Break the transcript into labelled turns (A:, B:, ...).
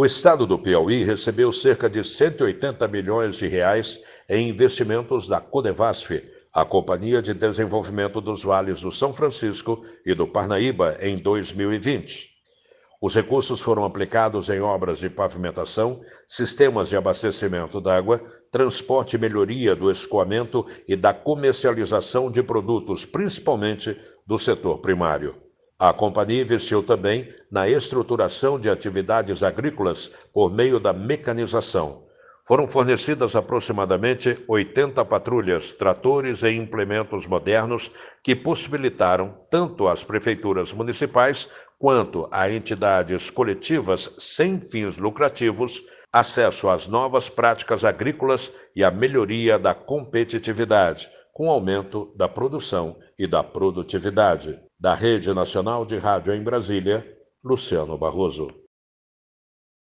A: O estado do Piauí recebeu cerca de 180 milhões de reais em investimentos da Codevasf, a Companhia de Desenvolvimento dos Vales do São Francisco e do Parnaíba, em 2020. Os recursos foram aplicados em obras de pavimentação, sistemas de abastecimento d'água, transporte e melhoria do escoamento e da comercialização de produtos, principalmente do setor primário. A companhia investiu também na estruturação de atividades agrícolas por meio da mecanização. Foram fornecidas aproximadamente 80 patrulhas, tratores e implementos modernos que possibilitaram tanto às prefeituras municipais quanto a entidades coletivas sem fins lucrativos acesso às novas práticas agrícolas e a melhoria da competitividade, com aumento da produção e da produtividade. Da Rede Nacional de Rádio em Brasília, Luciano Barroso.